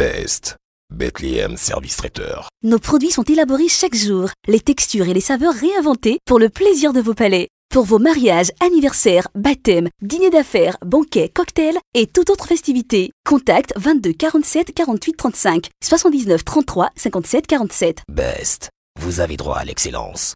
BEST, Bethlehem Service Traiteur. Nos produits sont élaborés chaque jour, les textures et les saveurs réinventées pour le plaisir de vos palais. Pour vos mariages, anniversaires, baptêmes, dîners d'affaires, banquets, cocktails et toute autre festivité. Contact 22 47 48 35 79 33 57 47. Best. Vous avez droit à l'excellence.